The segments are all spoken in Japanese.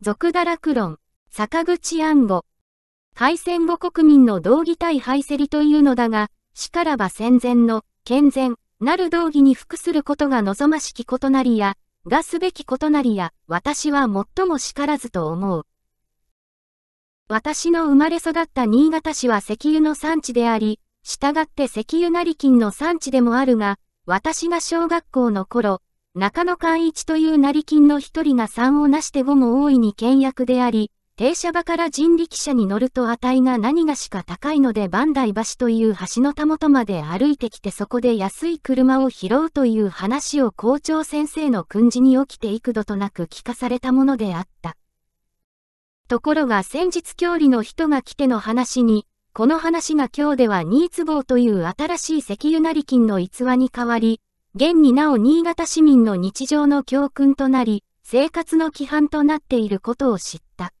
俗堕落論、坂口安吾。敗戦後国民の道義対敗せりというのだが、しからば戦前の、健全、なる道義に服することが望ましきことなりや、がすべきことなりや、私は最も叱らずと思う。私の生まれ育った新潟市は石油の産地であり、従って石油成金の産地でもあるが、私が小学校の頃、中野寛一という成金の一人が3を成して5も大いに倹約であり、停車場から人力車に乗ると値が何がしか高いので万代橋という橋のたもとまで歩いてきてそこで安い車を拾うという話を校長先生の訓示に起きて幾度となく聞かされたものであった。ところが先日郷里の人が来ての話に、この話が今日では新坪という新しい石油成金の逸話に変わり、現になお新潟市民の日常の教訓となり、生活の規範となっていることを知った。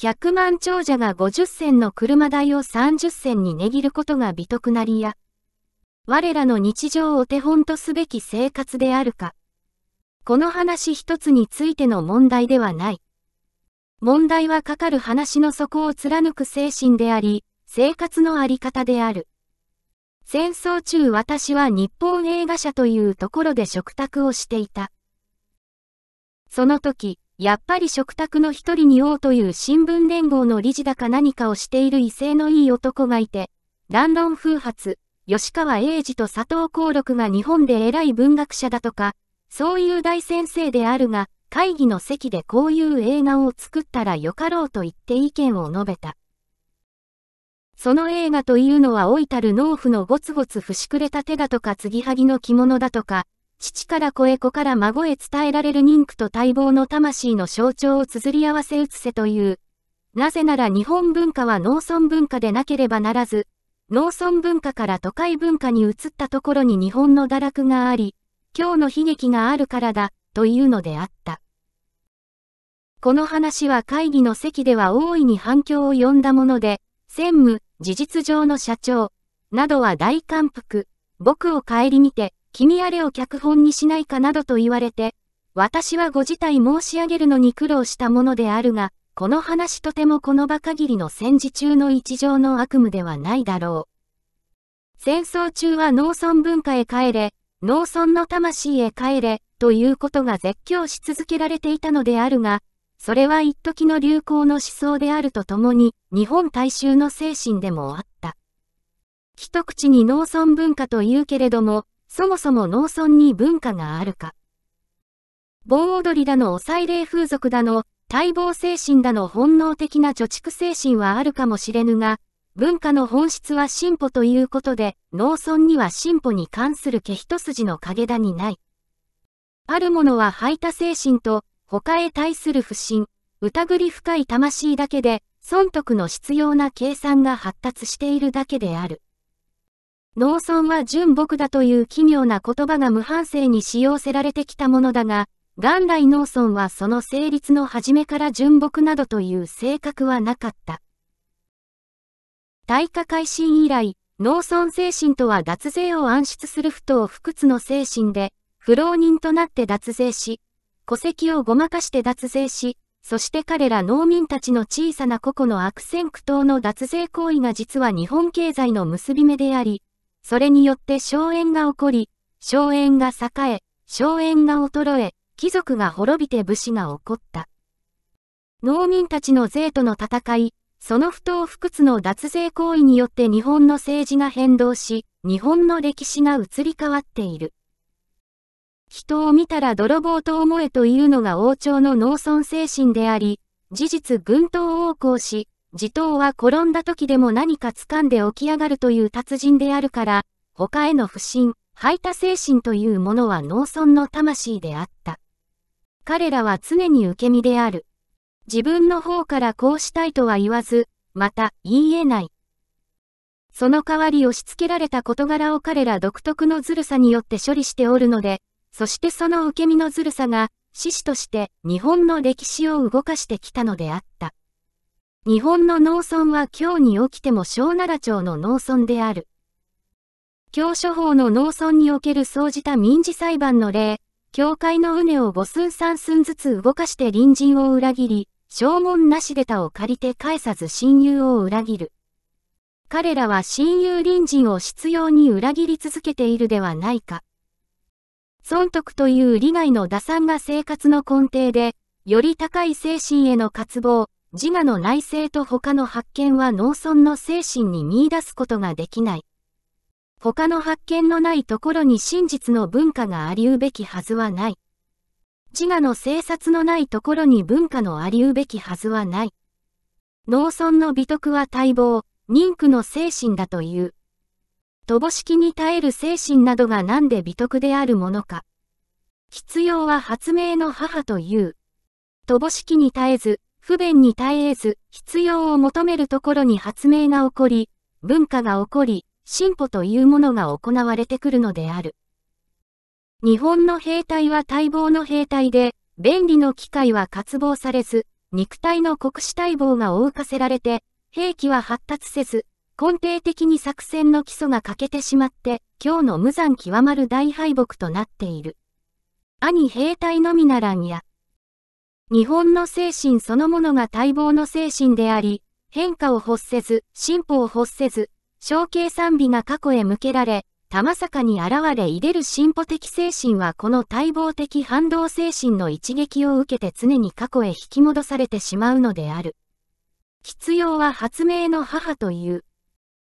100万長者が50銭の車代を30銭に値切ることが美徳なりや、我らの日常を手本とすべき生活であるか。この話一つについての問題ではない。問題はかかる話の底を貫く精神であり、生活のあり方である。戦争中私は日本映画社というところで食卓をしていた。その時、やっぱり食卓の一人に王という新聞連合の理事だか何かをしている威勢のいい男がいて、乱論風発、吉川英治と佐藤幸六が日本で偉い文学者だとか、そういう大先生であるが、会議の席でこういう映画を作ったらよかろうと言って意見を述べた。その映画というのは老いたる農夫のゴツゴツしくれた手だとか継ぎはぎの着物だとか、父から子へ子から孫へ伝えられる妊婦と待望の魂の象徴を綴り合わせ写せという。なぜなら日本文化は農村文化でなければならず、農村文化から都会文化に移ったところに日本の堕落があり、今日の悲劇があるからだ、というのであった。この話は会議の席では大いに反響を呼んだもので、専務、事実上の社長、などは大感服、僕を帰り見て、君あれを脚本にしないかなどと言われて、私はご辞退申し上げるのに苦労したものであるが、この話とてもこの場限りの戦時中の一条の悪夢ではないだろう。戦争中は農村文化へ帰れ、農村の魂へ帰れ、ということが絶叫し続けられていたのであるが、それは一時の流行の思想であるとともに、日本大衆の精神でもあった。一口に農村文化と言うけれども、そもそも農村に文化があるか。盆踊りだのお祭礼風俗だの、待望精神だの本能的な貯蓄精神はあるかもしれぬが、文化の本質は進歩ということで、農村には進歩に関する毛一筋の陰だにない。あるものは排他精神と、他へ対する不信、疑り深い魂だけで、損得の必要な計算が発達しているだけである。農村は純朴だという奇妙な言葉が無反省に使用せられてきたものだが、元来農村はその成立の初めから純朴などという性格はなかった。大化改新以来、農村精神とは脱税を暗出する不当不屈の精神で、不老人となって脱税し、戸籍をごまかして脱税し、そして彼ら農民たちの小さな個々の悪戦苦闘の脱税行為が実は日本経済の結び目であり、それによって荘園が起こり、荘園が栄え、荘園が衰え、貴族が滅びて武士が起こった。農民たちの税との戦い、その不当不屈の脱税行為によって日本の政治が変動し、日本の歴史が移り変わっている。人を見たら泥棒と思えというのが王朝の農村精神であり、事実軍刀横行し、地頭は転んだ時でも何か掴んで起き上がるという達人であるから、他への不信、排他精神というものは農村の魂であった。彼らは常に受け身である。自分の方からこうしたいとは言わず、また言えない。その代わり押し付けられた事柄を彼ら独特のずるさによって処理しておるので、そしてその受け身のずるさが、獅子として日本の歴史を動かしてきたのであった。日本の農村は今日に起きても小奈良町の農村である。教書法の農村における総じた民事裁判の例、教会の畝を五寸三寸ずつ動かして隣人を裏切り、証文なしでたを借りて返さず親友を裏切る。彼らは親友隣人を執拗に裏切り続けているではないか。損得という利害の打算が生活の根底で、より高い精神への渇望、自我の内政と他の発見は農村の精神に見出すことができない。他の発見のないところに真実の文化がありうべきはずはない。自我の生殺のないところに文化のありうべきはずはない。農村の美徳は待望、妊婦の精神だという。乏きに耐える精神などが何で美徳であるものか。必要は発明の母という。乏きに耐えず、不便に耐えず、必要を求めるところに発明が起こり、文化が起こり、進歩というものが行われてくるのである。日本の兵隊は待望の兵隊で、便利の機械は渇望されず、肉体の国士待望が追うかせられて、兵器は発達せず、根底的に作戦の基礎が欠けてしまって、今日の無残極まる大敗北となっている。兄兵隊のみならんや。日本の精神そのものが待望の精神であり、変化を欲せず、進歩を欲せず、承継賛美が過去へ向けられ、玉坂に現れ入れる進歩的精神はこの待望的反動精神の一撃を受けて常に過去へ引き戻されてしまうのである。必要は発明の母という。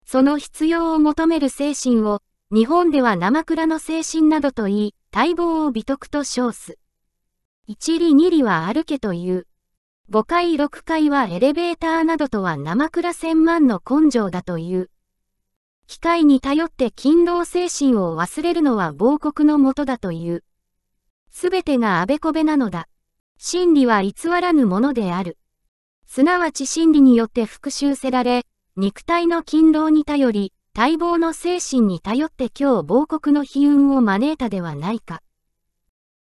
その必要を求める精神を、日本では生倉の精神などと言い、待望を美徳と称す。一理二理は歩けという。五階六階はエレベーターなどとは生倉千万の根性だという。機械に頼って勤労精神を忘れるのは亡国のもとだという。すべてがあべこべなのだ。真理は偽らぬものである。すなわち真理によって復讐せられ、肉体の勤労に頼り、待望の精神に頼って今日亡国の悲運を招いたではないか。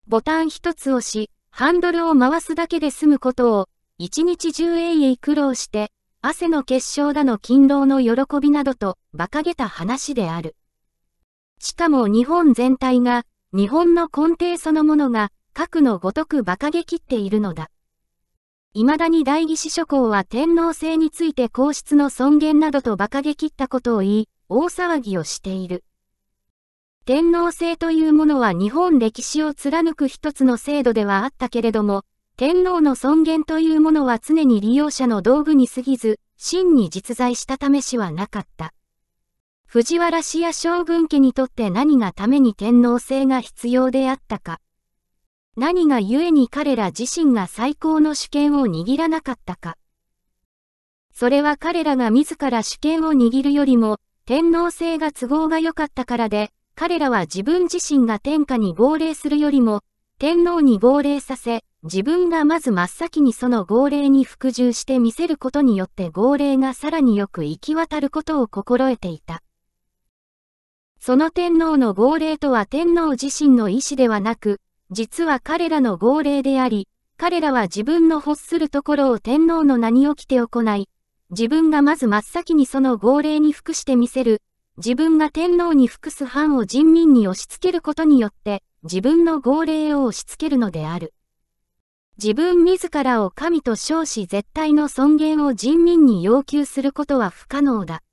ボタン一つ押し、ハンドルを回すだけで済むことを、一日中永遠苦労して、汗の結晶だの勤労の喜びなどと馬鹿げた話である。しかも日本全体が、日本の根底そのものが、核のごとく馬鹿げきっているのだ。未だに代議士諸侯は天皇制について皇室の尊厳などと馬鹿げ切ったことを言い、大騒ぎをしている。天皇制というものは日本歴史を貫く一つの制度ではあったけれども、天皇の尊厳というものは常に利用者の道具に過ぎず、真に実在したためしはなかった。藤原氏や将軍家にとって何がために天皇制が必要であったか。何が故に彼ら自身が最高の主権を握らなかったか。それは彼らが自ら主権を握るよりも、天皇制が都合が良かったからで、彼らは自分自身が天下に号令するよりも、天皇に号令させ、自分がまず真っ先にその号令に服従して見せることによって号令がさらによく行き渡ることを心得ていた。その天皇の号令とは天皇自身の意志ではなく、実は彼らの号令であり、彼らは自分の欲するところを天皇の名に起きて行い、自分がまず真っ先にその号令に服してみせる、自分が天皇に服す藩を人民に押し付けることによって、自分の号令を押し付けるのである。自分自らを神と称し絶対の尊厳を人民に要求することは不可能だ。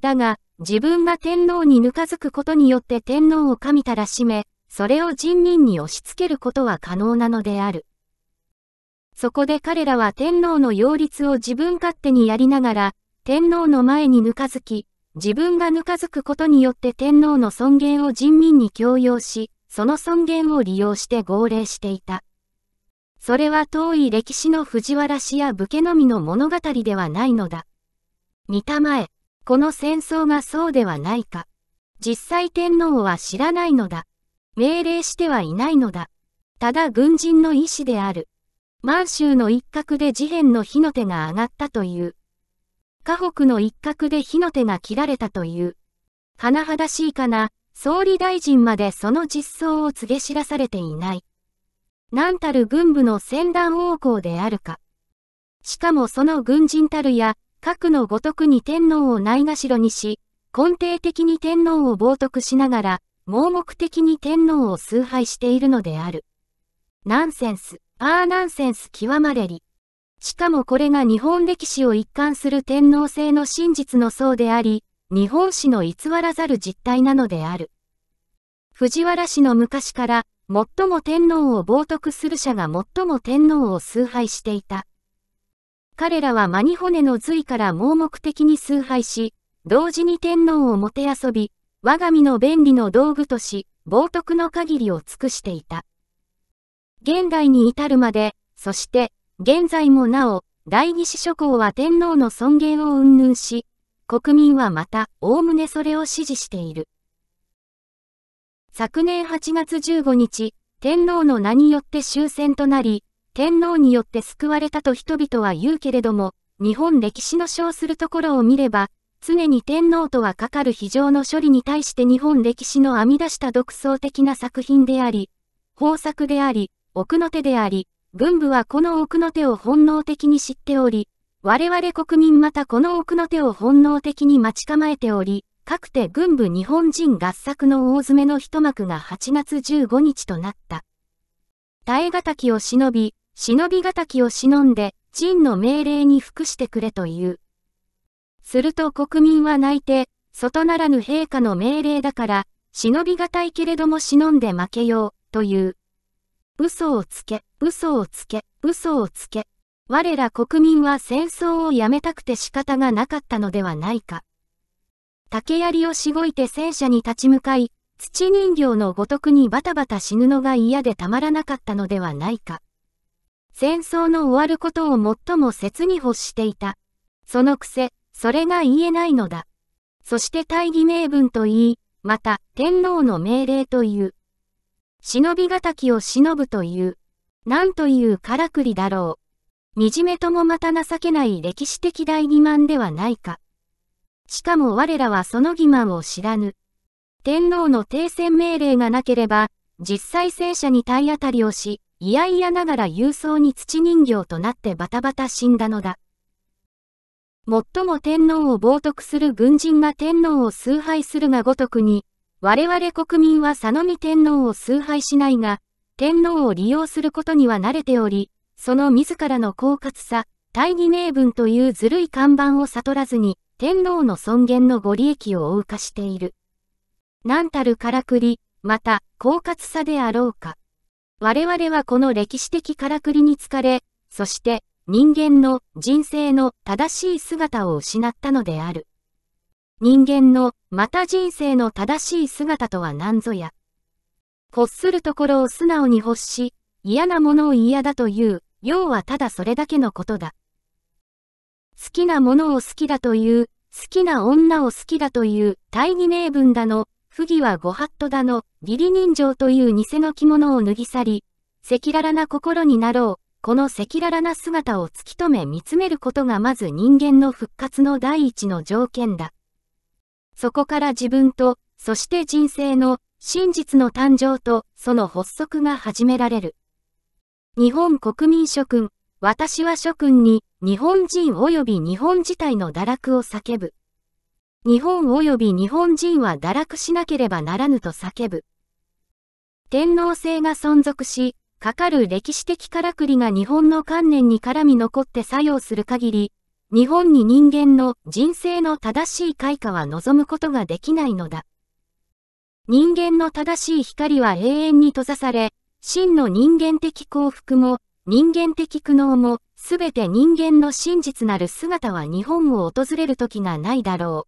だが、自分が天皇にぬかずくことによって天皇を神たらしめ、それを人民に押し付けることは可能なのである。そこで彼らは天皇の擁立を自分勝手にやりながら、天皇の前にぬかずき、自分がぬかずくことによって天皇の尊厳を人民に強要し、その尊厳を利用して号令していた。それは遠い歴史の藤原氏や武家のみの物語ではないのだ。似たまえ、この戦争がそうではないか。実際天皇は知らないのだ。命令してはいないのだ。ただ軍人の意志である。満州の一角で事変の火の手が上がったという。河北の一角で火の手が切られたという。甚だしいかな、総理大臣までその実相を告げ知らされていない。何たる軍部の戦乱王侯であるか。しかもその軍人たるや、核のごとくに天皇をないがしろにし、根底的に天皇を冒涜しながら、盲目的に天皇を崇拝しているのである。ナンセンス、あーナンセンス極まれり。しかもこれが日本歴史を一貫する天皇制の真実の層であり、日本史の偽らざる実態なのである。藤原氏の昔から、最も天皇を冒涜する者が最も天皇を崇拝していた。彼らはマニホネの隋から盲目的に崇拝し、同時に天皇をもてあそび、我が身の便利の道具とし、冒涜の限りを尽くしていた。現代に至るまで、そして、現在もなお、大義士諸侯は天皇の尊厳を云々し、国民はまた、おおむねそれを支持している。昨年8月15日、天皇の名によって終戦となり、天皇によって救われたと人々は言うけれども、日本歴史の称するところを見れば、常に天皇とはかかる非常の処理に対して日本歴史の編み出した独創的な作品であり、豊作であり、奥の手であり、軍部はこの奥の手を本能的に知っており、我々国民またこの奥の手を本能的に待ち構えており、かくて軍部日本人合作の大詰めの一幕が8月15日となった。耐え敵を忍び、忍び敵を忍んで、陣の命令に服してくれという。すると国民は泣いて、外ならぬ陛下の命令だから、忍びがたいけれども忍んで負けよう、という。嘘をつけ、嘘をつけ、嘘をつけ。我ら国民は戦争をやめたくて仕方がなかったのではないか。竹槍をしごいて戦車に立ち向かい、土人形のごとくにバタバタ死ぬのが嫌でたまらなかったのではないか。戦争の終わることを最も切に欲していた。そのくせ、それが言えないのだ。そして大義名分と言い、また天皇の命令という。忍び敵を忍ぶという。なんというからくりだろう。惨めともまた情けない歴史的大欺瞞ではないか。しかも我らはその欺瞞を知らぬ。天皇の停戦命令がなければ、実際戦車に体当たりをし、いやいやながら郵送に土人形となってバタバタ死んだのだ。最も天皇を冒涜する軍人が天皇を崇拝するがごとくに、我々国民は佐野見天皇を崇拝しないが、天皇を利用することには慣れており、その自らの狡猾さ、大義名分というずるい看板を悟らずに、天皇の尊厳のご利益を謳歌している。何たるからくり、また、狡猾さであろうか。我々はこの歴史的からくりに疲れ、そして、人間の人生の正しい姿を失ったのである。人間のまた人生の正しい姿とは何ぞや。こっするところを素直に欲し、嫌なものを嫌だという、要はただそれだけのことだ。好きなものを好きだという、好きな女を好きだという、大義名分だの、不義はご法度だの、義理人情という偽の着物を脱ぎ去り、赤裸々な心になろう。この赤裸々な姿を突き止め見つめることがまず人間の復活の第一の条件だ。そこから自分と、そして人生の真実の誕生とその発足が始められる。日本国民諸君、私は諸君に日本人及び日本自体の堕落を叫ぶ。日本及び日本人は堕落しなければならぬと叫ぶ。天皇制が存続し、かかる歴史的からくりが日本の観念に絡み残って作用する限り、日本に人間の人生の正しい開花は望むことができないのだ。人間の正しい光は永遠に閉ざされ、真の人間的幸福も、人間的苦悩も、すべて人間の真実なる姿は日本を訪れる時がないだろ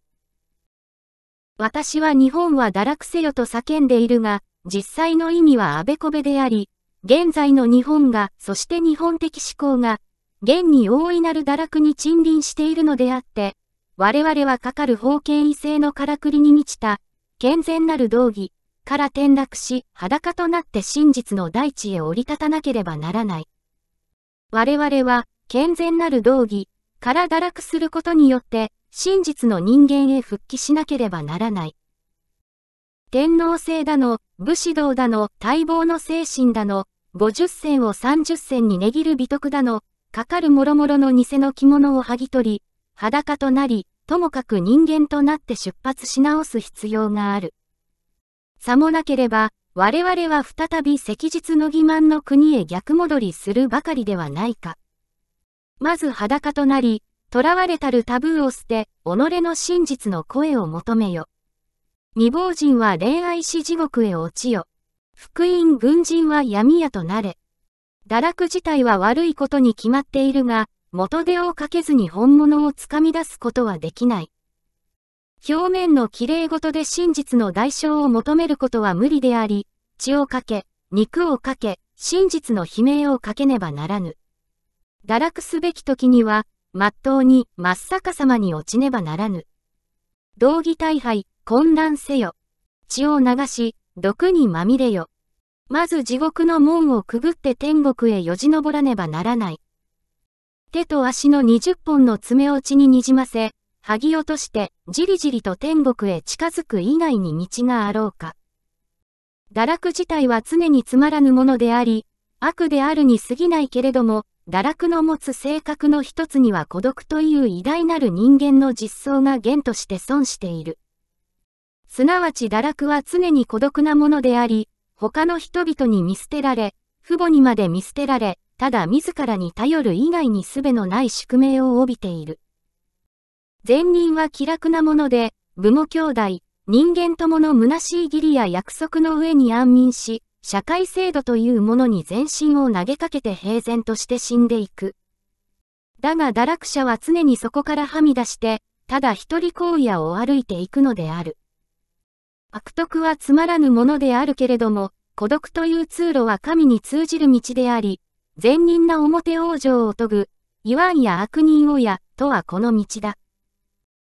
う。私は日本は堕落せよと叫んでいるが、実際の意味はあべこべであり、現在の日本が、そして日本的思考が、現に大いなる堕落に沈臨しているのであって、我々はかかる封建異性のからくりに満ちた、健全なる道義から転落し、裸となって真実の大地へ降り立たなければならない。我々は、健全なる道義から堕落することによって、真実の人間へ復帰しなければならない。天皇制だの、武士道だの、待望の精神だの、50銭を30銭に値切る美徳だの、かかるもろもろの偽の着物を剥ぎ取り、裸となり、ともかく人間となって出発し直す必要がある。さもなければ、我々は再び赤日の欺瞞の国へ逆戻りするばかりではないか。まず裸となり、囚われたるタブーを捨て、己の真実の声を求めよ。未亡人は恋愛し地獄へ落ちよ。福音軍人は闇屋となれ。堕落自体は悪いことに決まっているが、元手をかけずに本物をつかみ出すことはできない。表面の綺麗事で真実の代償を求めることは無理であり、血をかけ、肉をかけ、真実の悲鳴をかけねばならぬ。堕落すべき時には、まっとうに真っ逆さまに落ちねばならぬ。道義大敗、混乱せよ。血を流し、毒にまみれよ。まず地獄の門をくぐって天国へよじ登らねばならない。手と足の20本の爪落ちににじませ、剥ぎ落として、じりじりと天国へ近づく以外に道があろうか。堕落自体は常につまらぬものであり、悪であるに過ぎないけれども、堕落の持つ性格の一つには孤独という偉大なる人間の実相が源として損している。すなわち堕落は常に孤独なものであり、他の人々に見捨てられ、父母にまで見捨てられ、ただ自らに頼る以外に術のない宿命を帯びている。善人は気楽なもので、部も兄弟、人間ともの虚しい義理や約束の上に安眠し、社会制度というものに全身を投げかけて平然として死んでいく。だが堕落者は常にそこからはみ出して、ただ一人荒野を歩いていくのである。悪徳はつまらぬものであるけれども、孤独という通路は神に通じる道であり、善人な表往生を研ぐ、言わんや悪人をや、とはこの道だ。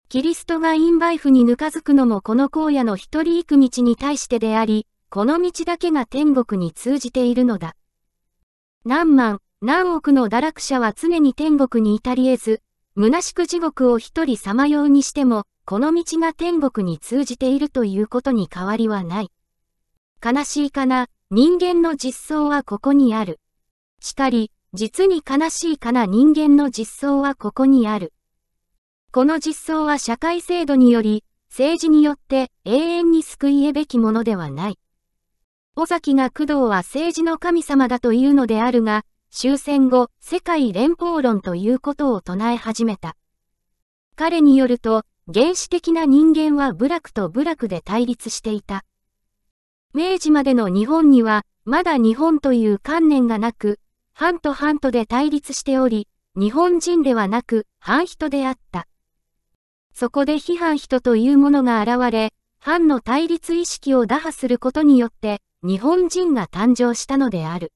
キリストがインバイフにぬかずくのもこの荒野の一人行く道に対してであり、この道だけが天国に通じているのだ。何万、何億の堕落者は常に天国に至り得ず、虚しく地獄を一人彷徨うにしても、この道が天国に通じているということに変わりはない。悲しいかな、人間の実相はここにある。しかり、実に悲しいかな人間の実相はここにある。この実相は社会制度により、政治によって永遠に救い得べきものではない。尾崎が工藤は政治の神様だというのであるが、終戦後、世界連邦論ということを唱え始めた。彼によると、原始的な人間は部落と部落で対立していた。明治までの日本には、まだ日本という観念がなく、藩と藩とで対立しており、日本人ではなく、藩人であった。そこで批判人というものが現れ、藩の対立意識を打破することによって、日本人が誕生したのである。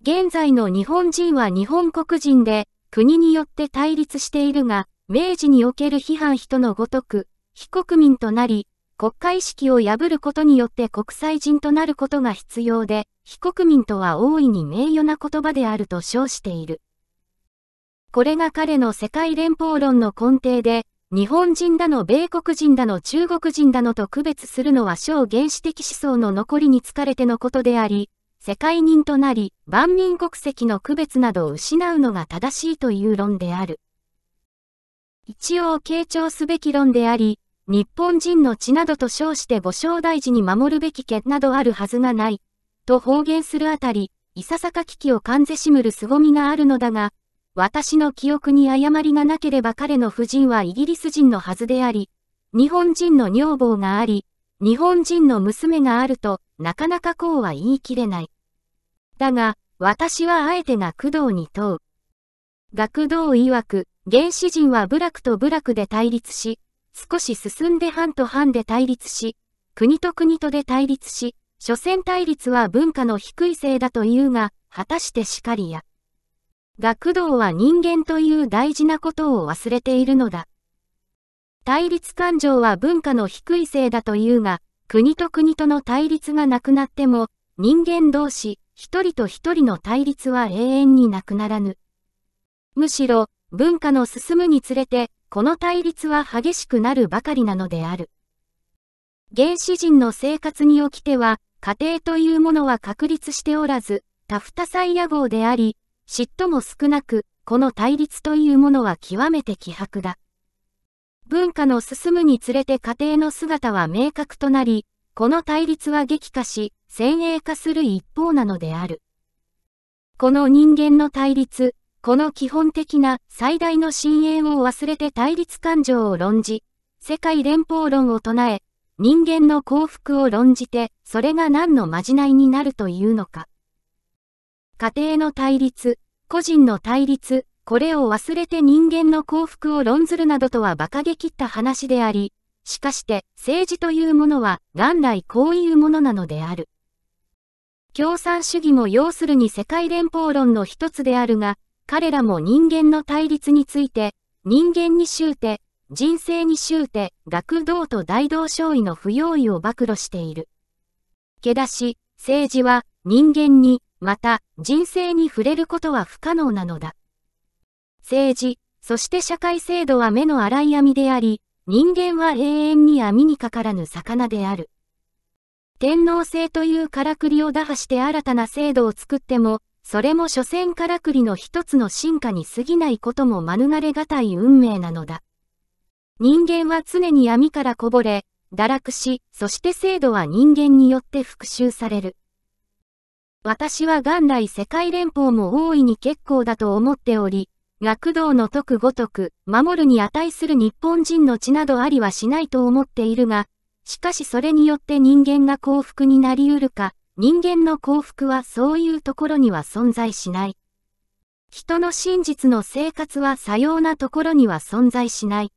現在の日本人は日本国人で、国によって対立しているが、明治における批判人のごとく、非国民となり、国家意識を破ることによって国際人となることが必要で、非国民とは大いに名誉な言葉であると称している。これが彼の世界連邦論の根底で、日本人だの米国人だの中国人だのと区別するのは小原始的思想の残りに疲れてのことであり、世界人となり、万民国籍の区別などを失うのが正しいという論である。一応傾聴すべき論であり、日本人の血などと称して五正大事に守るべき家などあるはずがない、と方言するあたり、いささか危機を感じしむる凄みがあるのだが、私の記憶に誤りがなければ彼の夫人はイギリス人のはずであり、日本人の女房があり、日本人の娘があると、なかなかこうは言い切れない。だが、私はあえてが工藤に問う。学童曰く、原始人は部落と部落で対立し、少し進んで藩と藩で対立し、国と国とで対立し、所詮対立は文化の低いせいだというが、果たしてしかりや。学童は人間という大事なことを忘れているのだ。対立感情は文化の低いせいだというが、国と国との対立がなくなっても、人間同士、一人と一人の対立は永遠になくならぬ。むしろ、文化の進むにつれて、この対立は激しくなるばかりなのである。原始人の生活におきては、家庭というものは確立しておらず、タフタサイヤ号であり、嫉妬も少なく、この対立というものは極めて希薄だ。文化の進むにつれて家庭の姿は明確となり、この対立は激化し、先鋭化する一方なのである。この人間の対立、この基本的な最大の深淵を忘れて対立感情を論じ、世界連邦論を唱え、人間の幸福を論じて、それが何のまじないになるというのか。家庭の対立、個人の対立、これを忘れて人間の幸福を論ずるなどとは馬鹿げきった話であり、しかして政治というものは元来こういうものなのである。共産主義も要するに世界連邦論の一つであるが、彼らも人間の対立について、人間に終て、人生に終て、学童と大道少尉の不用意を暴露している。けだし、政治は人間に、また人生に触れることは不可能なのだ。政治、そして社会制度は目の荒い網であり、人間は永遠に網にかからぬ魚である。天皇制というからくりを打破して新たな制度を作っても、それも所詮からくりの一つの進化に過ぎないことも免れがたい運命なのだ。人間は常に闇からこぼれ、堕落し、そして制度は人間によって復讐される。私は元来世界連邦も大いに結構だと思っており、学童の徳ごとく、守るに値する日本人の血などありはしないと思っているが、しかしそれによって人間が幸福になりうるか、人間の幸福はそういうところには存在しない。人の真実の生活はさようなところには存在しない。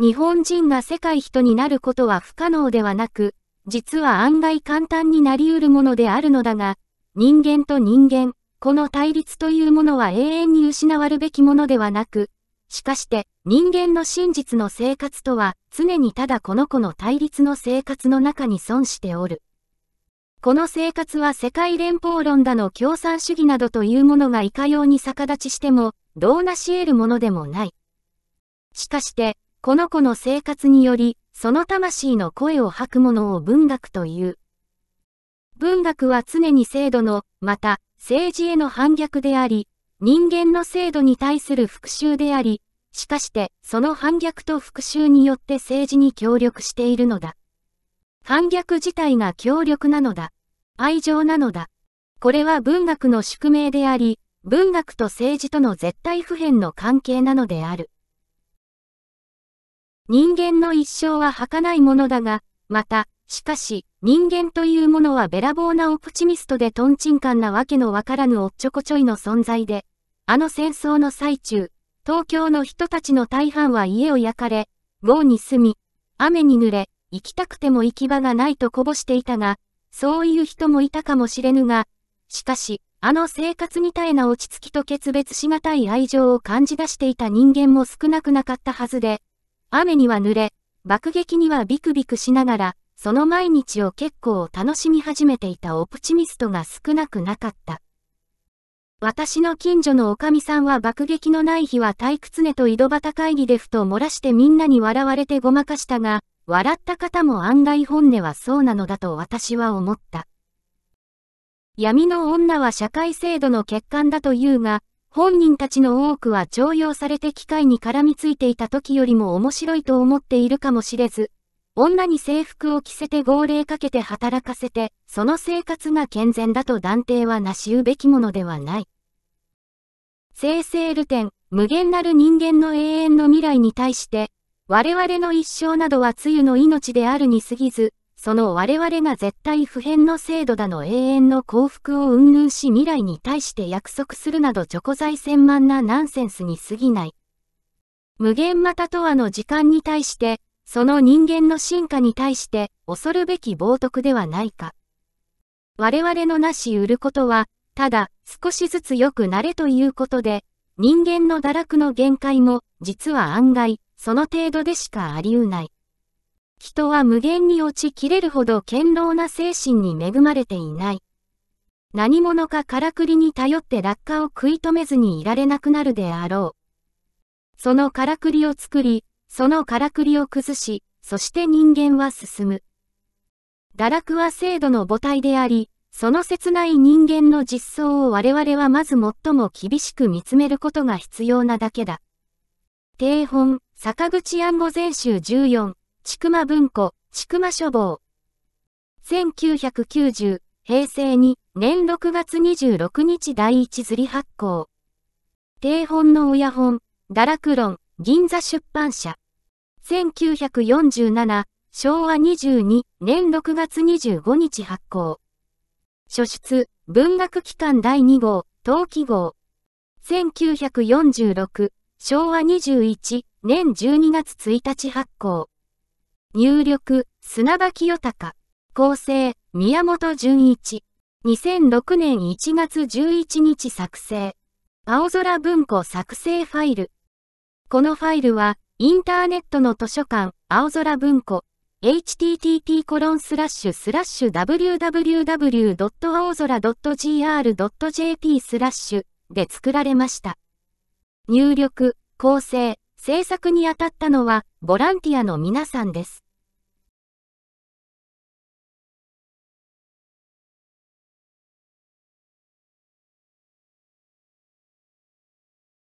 日本人が世界人になることは不可能ではなく、実は案外簡単になり得るものであるのだが、人間と人間、この対立というものは永遠に失わるべきものではなく、しかして人間の真実の生活とは常にただこの子の対立の生活の中に損しておる。この生活は世界連邦論だの共産主義などというものがいかように逆立ちしても、どうなし得るものでもない。しかして、この子の生活により、その魂の声を吐くものを文学という。文学は常に制度の、また、政治への反逆であり、人間の制度に対する復讐であり、しかして、その反逆と復讐によって政治に協力しているのだ。反逆自体が強力なのだ。愛情なのだ。これは文学の宿命であり、文学と政治との絶対不変の関係なのである。人間の一生は儚いものだが、また、しかし、人間というものはべらぼうなオプチミストでトンチンカンなわけのわからぬおっちょこちょいの存在で、あの戦争の最中、東京の人たちの大半は家を焼かれ、豪に住み、雨に濡れ、行きたくても行き場がないとこぼしていたが、そういう人もいたかもしれぬが、しかし、あの生活みたいな落ち着きと決別しがたい愛情を感じ出していた人間も少なくなかったはずで、雨には濡れ、爆撃にはビクビクしながら、その毎日を結構楽しみ始めていたオプチミストが少なくなかった。私の近所のおかみさんは爆撃のない日は退屈ねと井戸端会議でふと漏らしてみんなに笑われてごまかしたが、笑った方も案外本音はそうなのだと私は思った。闇の女は社会制度の欠陥だというが、本人たちの多くは徴用されて機械に絡みついていた時よりも面白いと思っているかもしれず、女に制服を着せて号令かけて働かせて、その生活が健全だと断定はなしうべきものではない。生成ルテン、無限なる人間の永遠の未来に対して、我々の一生などは露の命であるに過ぎず、その我々が絶対不変の制度だの永遠の幸福を云々し未来に対して約束するなど直財千万なナンセンスに過ぎない。無限またとはの時間に対して、その人間の進化に対して恐るべき冒涜ではないか。我々のなし売ることは、ただ少しずつ良くなれということで、人間の堕落の限界も実は案外その程度でしかあり得ない。人は無限に落ち切れるほど堅牢な精神に恵まれていない。何者かからくりに頼って落下を食い止めずにいられなくなるであろう。そのからくりを作り、そのからくりを崩し、そして人間は進む。堕落は制度の母体であり、その切ない人間の実相を我々はまず最も厳しく見つめることが必要なだけだ。定本坂口安保全集14、ちくま文庫、ちくま書房。1990、平成2年6月26日第一釣り発行。定本の親本、堕落論、銀座出版社。1947、昭和22年6月25日発行。書出、文学機関第2号、登記号。1946、昭和21年12月1日発行。入力、砂場清隆。構成、宮本淳一。2006年1月11日作成。青空文庫作成ファイル。このファイルは、インターネットの図書館、青空文庫、http コロンスラッシュスラッシュ www. 青空 .gr.jp スラッシュで作られました。入力、構成、制作に当たったのはボランティアの皆さんです。